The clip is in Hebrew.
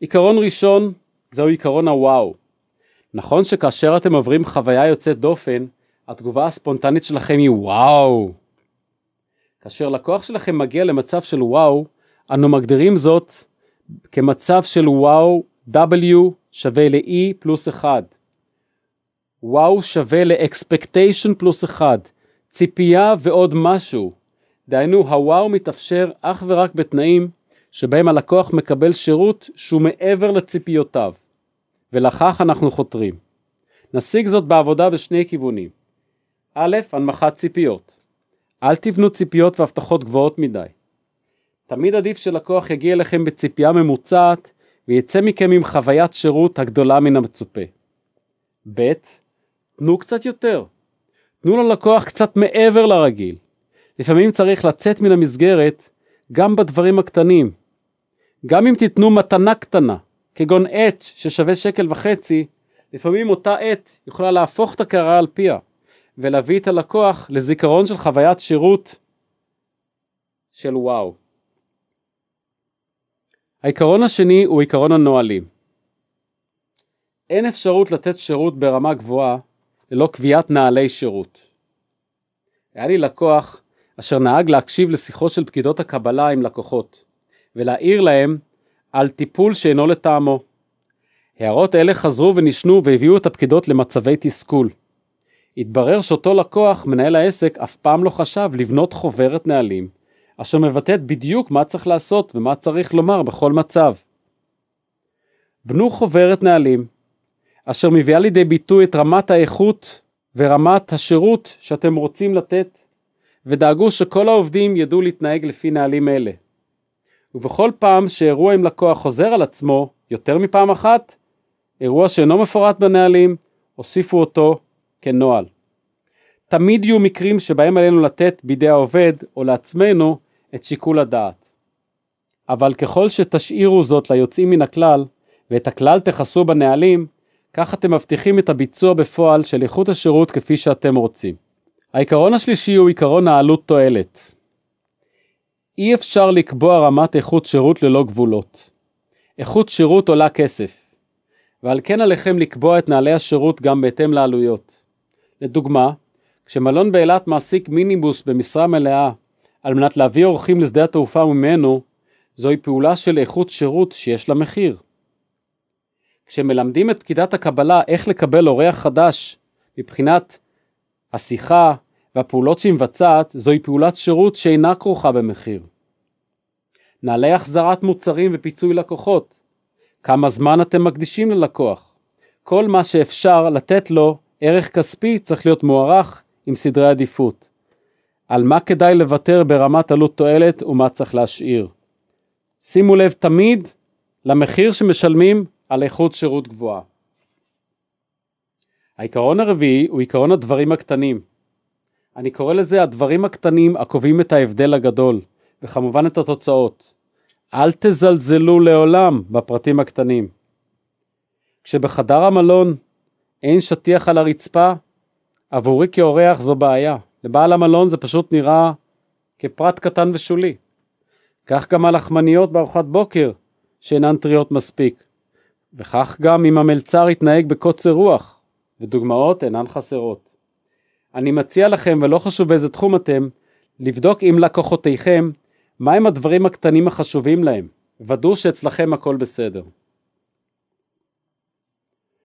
עיקרון ראשון, זהו עיקרון הוואו. נכון שכאשר אתם עוברים חוויה יוצאת דופן, התגובה הספונטנית שלכם היא וואו. כאשר לקוח שלכם מגיע למצב של וואו, אנו מגדירים זאת כמצב של וואו W שווה ל-E פלוס 1. וואו שווה ל-expectation פלוס 1, ציפייה ועוד משהו. דהיינו, הוואו מתאפשר אך ורק בתנאים שבהם הלקוח מקבל שירות שהוא מעבר לציפיותיו, ולכך אנחנו חותרים. נשיג זאת בעבודה בשני כיוונים. א', הנמכת ציפיות. אל תבנו ציפיות והבטחות גבוהות מדי. תמיד עדיף שלקוח יגיע אליכם בציפייה ממוצעת ויצא מכם עם חוויית שירות הגדולה מן המצופה. ב. תנו קצת יותר. תנו ללקוח קצת מעבר לרגיל. לפעמים צריך לצאת מן המסגרת גם בדברים הקטנים, גם אם תיתנו מתנה קטנה, כגון עט ששווה שקל וחצי, לפעמים אותה עט יכולה להפוך את הקערה על פיה, ולהביא את הלקוח לזיכרון של חוויית שירות של וואו. העיקרון השני הוא עיקרון הנהלים. אין אפשרות לתת שירות ברמה גבוהה ללא קביעת נהלי שירות. היה לי לקוח אשר נהג להקשיב לשיחות של פקידות הקבלה עם לקוחות. ולהעיר להם על טיפול שאינו לטעמו. הערות אלה חזרו ונשנו והביאו את הפקידות למצבי תסכול. התברר שאותו לקוח, מנהל העסק, אף פעם לא חשב לבנות חוברת נהלים, אשר מבטאת בדיוק מה צריך לעשות ומה צריך לומר בכל מצב. בנו חוברת נהלים, אשר מביאה לידי ביטוי את רמת האיכות ורמת השירות שאתם רוצים לתת, ודאגו שכל העובדים ידעו להתנהג לפי נהלים אלה. ובכל פעם שאירוע עם לקוח חוזר על עצמו יותר מפעם אחת, אירוע שאינו מפורט בנהלים, הוסיפו אותו כנוהל. תמיד יהיו מקרים שבהם עלינו לתת בידי העובד או לעצמנו את שיקול הדעת. אבל ככל שתשאירו זאת ליוצאים מן הכלל, ואת הכלל תכסו בנהלים, כך אתם מבטיחים את הביצוע בפועל של איכות השירות כפי שאתם רוצים. העיקרון השלישי הוא עיקרון העלות-תועלת. אי אפשר לקבוע רמת איכות שירות ללא גבולות. איכות שירות עולה כסף, ועל כן עליכם לקבוע את נהלי השירות גם בהתאם לעלויות. לדוגמה, כשמלון באילת מעסיק מיניבוס במשרה מלאה על מנת להביא אורחים לשדה התעופה ממנו, זוהי פעולה של איכות שירות שיש לה מחיר. כשמלמדים את פקידת הקבלה איך לקבל אורח חדש מבחינת השיחה, והפעולות שהיא מבצעת זוהי פעולת שירות שאינה כרוכה במחיר. נעלי החזרת מוצרים ופיצוי לקוחות. כמה זמן אתם מקדישים ללקוח? כל מה שאפשר לתת לו ערך כספי צריך להיות מוערך עם סדרי עדיפות. על מה כדאי לוותר ברמת עלות תועלת ומה צריך להשאיר. שימו לב תמיד למחיר שמשלמים על איכות שירות גבוהה. העיקרון הרביעי הוא עיקרון הדברים הקטנים. אני קורא לזה הדברים הקטנים הקובעים את ההבדל הגדול, וכמובן את התוצאות. אל תזלזלו לעולם בפרטים הקטנים. כשבחדר המלון אין שטיח על הרצפה, עבורי כאורח זו בעיה. לבעל המלון זה פשוט נראה כפרט קטן ושולי. כך גם הלחמניות בארוחת בוקר, שאינן טריות מספיק. וכך גם אם המלצר יתנהג בקוצר רוח, ודוגמאות אינן חסרות. אני מציע לכם, ולא חשוב באיזה תחום אתם, לבדוק עם לקוחותיכם מהם הדברים הקטנים החשובים להם. ודאו שאצלכם הכל בסדר.